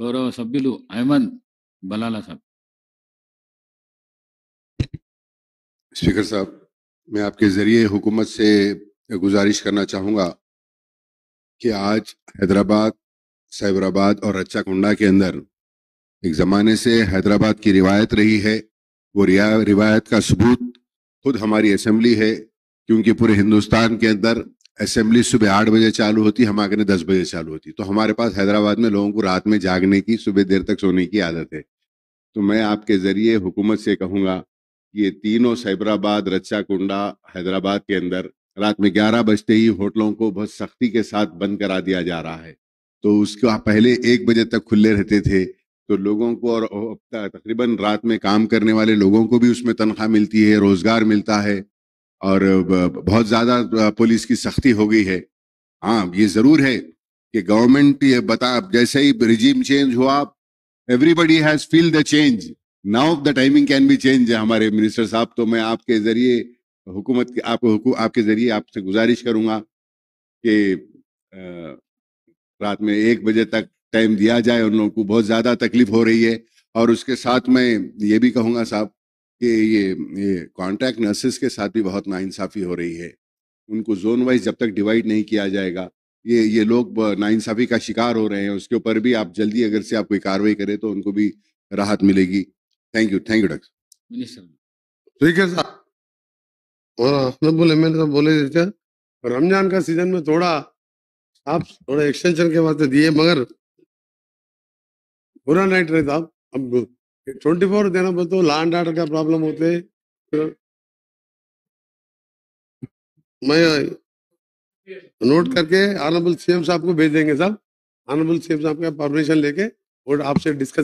గౌరవ సభ్యులు అహ్మద్ బలాలా సాబ్ स्पीकर साहब मैं आपके ज़रिए हुकूमत से गुजारिश करना चाहूंगा कि आज हैदराबाद साइबराबाद और रच्चा कुंडा के अंदर एक ज़माने से हैदराबाद की रिवायत रही है वो रिवायत का सबूत खुद हमारी असम्बली है क्योंकि पूरे हिंदुस्तान के अंदर असेंबली सुबह आठ बजे चालू होती हम आगे दस बजे चालू होती तो हमारे पास हैदराबाद में लोगों को रात में जागने की सुबह देर तक सोने की आदत है तो मैं आपके ज़रिए हुकूमत से कहूँगा ये तीनों सैबराबाद रच्चा कुंडा हैदराबाद के अंदर रात में ग्यारह बजते ही होटलों को बहुत सख्ती के साथ बंद करा दिया जा रहा है तो उसके पहले एक बजे तक खुले रहते थे तो लोगों को और तकरीबन रात में काम करने वाले लोगों को भी उसमें तनख्वाह मिलती है रोज़गार मिलता है और बहुत ज़्यादा पुलिस की सख्ती हो गई है हाँ ये ज़रूर है कि गवर्नमेंट ये बता जैसे ही रिजीम चेंज हुआ everybody has feel the change now the timing can be change हमारे मिनिस्टर साहब तो मैं आपके ज़रिए हुकूमत के आपको आपके ज़रिए आपसे गुजारिश करूंगा कि रात में एक बजे तक टाइम दिया जाए उन लोगों को बहुत ज़्यादा तकलीफ हो रही है और उसके साथ मैं ये भी कहूंगा साहब कि ये कॉन्ट्रैक्ट नर्सेज के साथ भी बहुत नाइंसाफ़ी हो रही है उनको जोन वाइज जब तक डिवाइड नहीं किया जाएगा ये ये लोग नाइंसाफ़ी का शिकार हो रहे हैं उसके ऊपर भी आप जल्दी अगर से आप कोई कार्रवाई करें तो उनको भी राहत मिलेगी thank you thank you doctor ठीक है साहब बोले मैंने तो बोले रमजान का सीजन में थोड़ा आप थोड़ा एक्सटेंशन के वास्ते दिए मगर बुरा नाइट रहे तो अब ट्वेंटी फोर देना बोलतो लँड आर्डर का प्रॉब्लम होते मैं नोट करके ऑनरेबल सीएम साहब को भेज देंगे सर ऑनरेबल सीएम साहब का परमिशन लेके और आपसे डिस्कस